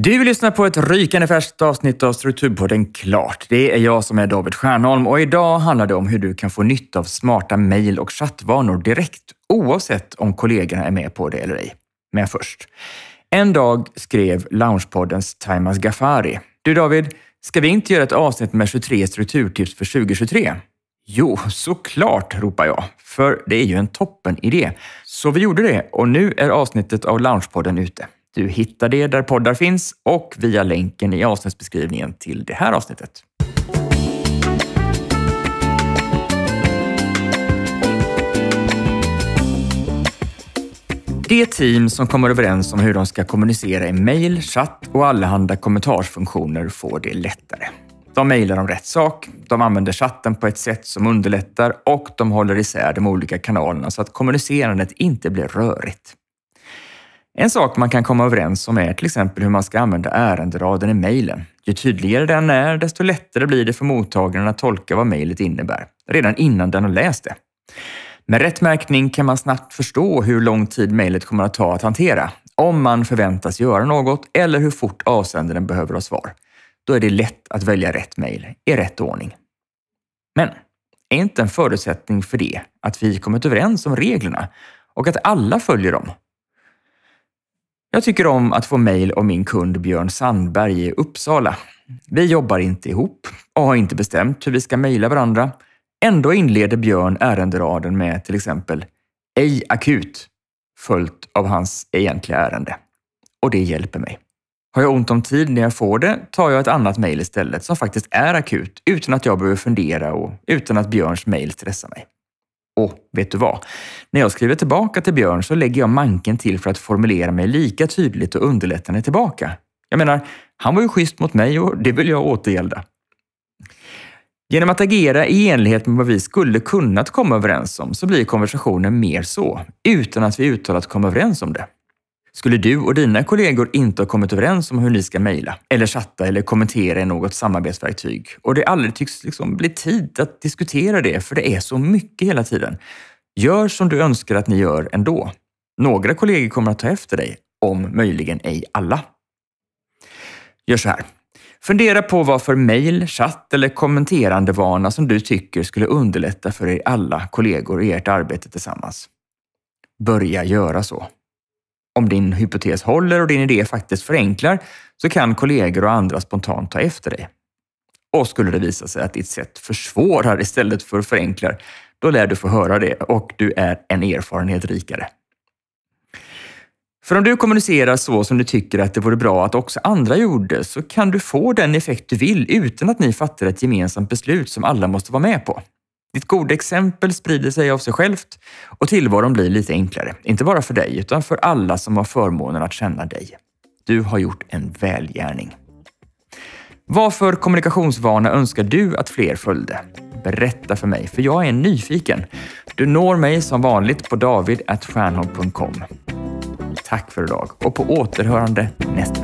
Du lyssnar på ett rykande färskt avsnitt av Strukturpodden Klart. Det är jag som är David Stjernholm och idag handlar det om hur du kan få nytta av smarta mejl och chattvanor direkt, oavsett om kollegorna är med på det eller ej. Men först. En dag skrev Loungepoddens Taimas Gafari. Du David, ska vi inte göra ett avsnitt med 23 strukturtips för 2023? Jo, såklart, ropar jag, för det är ju en toppen idé. Så vi gjorde det och nu är avsnittet av Loungepodden ute. Du hittar det där poddar finns och via länken i avsnittsbeskrivningen till det här avsnittet. Det team som kommer överens om hur de ska kommunicera i mejl, chatt och allehanda kommentarsfunktioner får det lättare. De mejlar om rätt sak, de använder chatten på ett sätt som underlättar och de håller isär de olika kanalerna så att kommunicerandet inte blir rörigt. En sak man kan komma överens om är till exempel hur man ska använda ärenderaden i mejlen. Ju tydligare den är, desto lättare blir det för mottagaren att tolka vad mejlet innebär, redan innan den har läst det. Med rätt märkning kan man snabbt förstå hur lång tid mejlet kommer att ta att hantera, om man förväntas göra något eller hur fort avsändaren behöver ha svar. Då är det lätt att välja rätt mejl i rätt ordning. Men är inte en förutsättning för det att vi kommit överens om reglerna och att alla följer dem? Jag tycker om att få mejl av min kund Björn Sandberg i Uppsala. Vi jobbar inte ihop och har inte bestämt hur vi ska mejla varandra. Ändå inleder Björn ärenderaden med till exempel ej akut följt av hans egentliga ärende. Och det hjälper mig. Har jag ont om tid när jag får det tar jag ett annat mejl istället som faktiskt är akut utan att jag behöver fundera och utan att Björns mejl stressar mig. Och vet du vad? När jag skriver tillbaka till Björn så lägger jag manken till för att formulera mig lika tydligt och underlättande tillbaka. Jag menar, han var ju schysst mot mig och det vill jag återgälda. Genom att agera i enlighet med vad vi skulle kunnat komma överens om så blir konversationen mer så, utan att vi uttalat kom överens om det. Skulle du och dina kollegor inte ha kommit överens om hur ni ska mejla eller chatta eller kommentera i något samarbetsverktyg och det aldrig tycks liksom bli tid att diskutera det för det är så mycket hela tiden. Gör som du önskar att ni gör ändå. Några kollegor kommer att ta efter dig, om möjligen ej alla. Gör så här. Fundera på vad för mejl, chatt eller kommenterande-vana som du tycker skulle underlätta för er alla kollegor i ert arbete tillsammans. Börja göra så. Om din hypotes håller och din idé faktiskt förenklar så kan kollegor och andra spontant ta efter dig. Och skulle det visa sig att ditt sätt försvårar istället för förenklar, då lär du få höra det och du är en erfarenhet rikare. För om du kommunicerar så som du tycker att det vore bra att också andra gjorde så kan du få den effekt du vill utan att ni fattar ett gemensamt beslut som alla måste vara med på. Ditt goda exempel sprider sig av sig självt och tillvaron blir lite enklare. Inte bara för dig, utan för alla som har förmånen att känna dig. Du har gjort en välgärning. Vad för kommunikationsvana önskar du att fler följde? Berätta för mig, för jag är nyfiken. Du når mig som vanligt på david.stjernholm.com. Tack för idag och på återhörande nästa